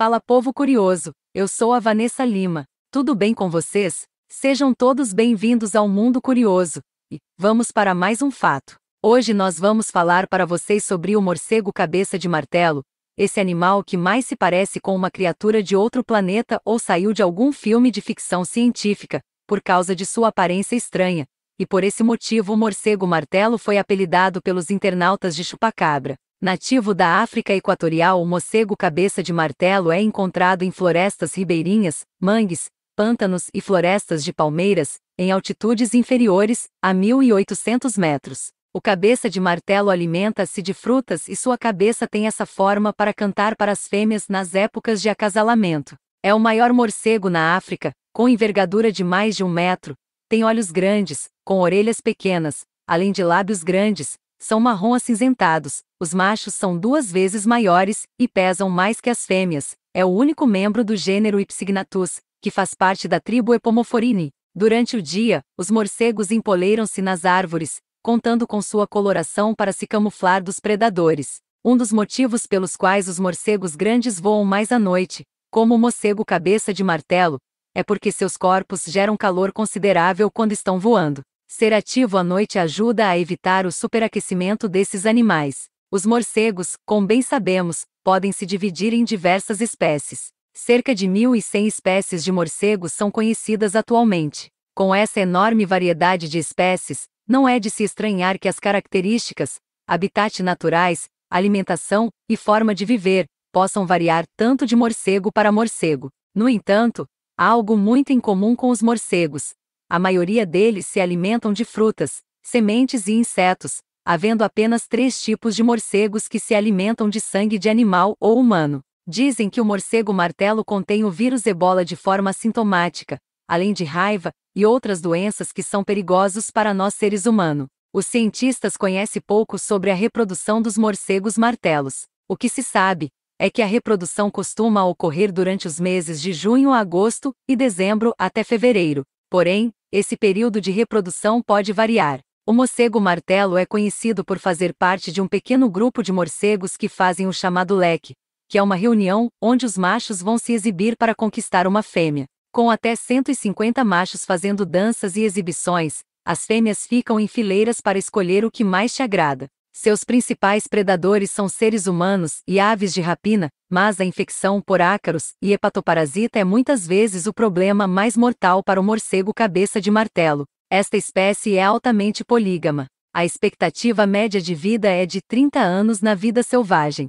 Fala povo curioso, eu sou a Vanessa Lima. Tudo bem com vocês? Sejam todos bem-vindos ao Mundo Curioso. E vamos para mais um fato. Hoje nós vamos falar para vocês sobre o morcego cabeça de martelo, esse animal que mais se parece com uma criatura de outro planeta ou saiu de algum filme de ficção científica, por causa de sua aparência estranha, e por esse motivo o morcego martelo foi apelidado pelos internautas de chupacabra. Nativo da África Equatorial, o morcego cabeça de martelo é encontrado em florestas ribeirinhas, mangues, pântanos e florestas de palmeiras, em altitudes inferiores a 1800 metros. O cabeça de martelo alimenta-se de frutas e sua cabeça tem essa forma para cantar para as fêmeas nas épocas de acasalamento. É o maior morcego na África, com envergadura de mais de um metro, tem olhos grandes, com orelhas pequenas, além de lábios grandes, são marrom acinzentados, os machos são duas vezes maiores e pesam mais que as fêmeas. É o único membro do gênero Ipsignatus, que faz parte da tribo Epomophorinae. Durante o dia, os morcegos empoleiram-se nas árvores, contando com sua coloração para se camuflar dos predadores. Um dos motivos pelos quais os morcegos grandes voam mais à noite, como o morcego cabeça de martelo, é porque seus corpos geram calor considerável quando estão voando. Ser ativo à noite ajuda a evitar o superaquecimento desses animais. Os morcegos, como bem sabemos, podem se dividir em diversas espécies. Cerca de 1.100 espécies de morcegos são conhecidas atualmente. Com essa enorme variedade de espécies, não é de se estranhar que as características, habitat naturais, alimentação e forma de viver possam variar tanto de morcego para morcego. No entanto, há algo muito em comum com os morcegos, a maioria deles se alimentam de frutas, sementes e insetos, havendo apenas três tipos de morcegos que se alimentam de sangue de animal ou humano. Dizem que o morcego martelo contém o vírus ebola de forma sintomática, além de raiva e outras doenças que são perigosos para nós seres humanos. Os cientistas conhecem pouco sobre a reprodução dos morcegos martelos. O que se sabe é que a reprodução costuma ocorrer durante os meses de junho a agosto e dezembro até fevereiro. Porém, esse período de reprodução pode variar. O morcego martelo é conhecido por fazer parte de um pequeno grupo de morcegos que fazem o chamado leque, que é uma reunião onde os machos vão se exibir para conquistar uma fêmea. Com até 150 machos fazendo danças e exibições, as fêmeas ficam em fileiras para escolher o que mais te agrada. Seus principais predadores são seres humanos e aves de rapina, mas a infecção por ácaros e hepatoparasita é muitas vezes o problema mais mortal para o morcego cabeça de martelo. Esta espécie é altamente polígama. A expectativa média de vida é de 30 anos na vida selvagem.